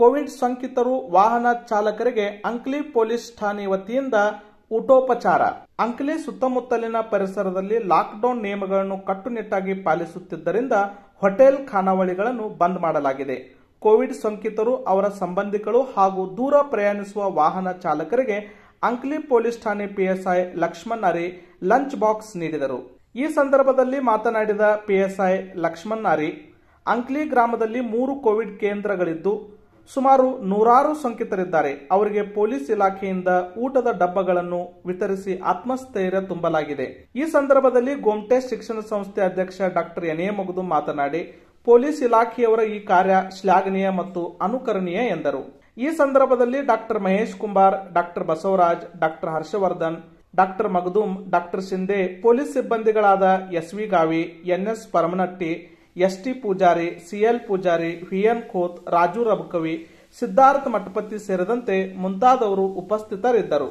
Covid ಸೋಂಕಿತರು ವಾಹನ ಚಾಲಕರಿಗೆ ಅಂಕ್ಲಿ ಪೊಲೀಸ್ ಠಾಣೆ ವತಿಯಿಂದ ಊಟೋಪಚಾರ ಅಂಕ್ಲಿ ಸುತ್ತಮುತ್ತಲಿನ ಪರಿಸರದಲ್ಲಿ ಲಾಕ್ಡೌನ್ ನಿಯಮಗಳನ್ನು ಕಟ್ಟುನಿಟ್ಟಾಗಿ ಪಾಲಿಸುತ್ತಿದ್ದರಿಂದ ಹೋಟೆಲ್ ಖಾನಾವಳಿಗಳನ್ನು ಬಂದ್ ಮಾಡಲಾಗಿದೆ ಕೋವಿಡ್ ಸೋಂಕಿತರು ಅವರ ಸಂಬಂಧಿಕರು ಹಾಗೂ ದೂರ ಪ್ರಯಾಣಿಸುವ ವಾಹನ ಚಾಲಕರಿಗೆ ಅಂಕ್ಲಿ ಪೊಲೀಸ್ ಠಾಣೆ ಪಿಎಸ್ಐ ಲಕ್ಷ್ಮಣ್ ಅರಿ ಲಂಚ್ ಬಾಕ್ಸ್ ನೀಡಿದರು ಈ ಸಂದರ್ಭದಲ್ಲಿ ಮಾತನಾಡಿದ ಪಿಎಸ್ಐ ಲಕ್ಷ್ಮಣ್ ಅರಿ ಅಂಕ್ಲಿ ಗ್ರಾಮದಲ್ಲಿ ಮೂರು ಕೋವಿಡ್ ಕೇಂದ್ರಗಳಿದ್ದು ಸುಮಾರು ನೂರಾರು ಸೋಂಕಿತರಿದ್ದಾರೆ ಅವರಿಗೆ ಪೊಲೀಸ್ ಇಲಾಖೆಯಿಂದ ಊಟದ ಡಬ್ಬಗಳನ್ನು ವಿತರಿಸಿ ಆತ್ಮಸ್ಥೈರ್ಯ ತುಂಬಲಾಗಿದೆ ಈ ಸಂದರ್ಭದಲ್ಲಿ ಗೋಮ್ಟೆ ಶಿಕ್ಷಣ ಸಂಸ್ಥೆ ಅಧ್ಯಕ್ಷ ಡಾಕ್ಟರ್ ಎನ್ ಎ ಮಾತನಾಡಿ ಪೊಲೀಸ್ ಇಲಾಖೆಯವರ ಈ ಕಾರ್ಯ ಶ್ಲಾಘನೀಯ ಮತ್ತು ಅನುಕರಣೀಯ ಎಂದರು ಈ ಸಂದರ್ಭದಲ್ಲಿ doctor Mahesh Kumar doctor Basavaraj doctor Harshavardhan doctor Magadum doctor Shinde police ಸಿಬ್ಬಂದಿಗಳಾದ S V Gavi NS Paramanatti ST T Pujari CL Pujari VN Khot Raju Rabakavi Siddhartha Mathapati ಸೇರಿದಂತೆ ಮುಂತಾದವರು ಉಪಸ್ಥಿತರಿದ್ದರು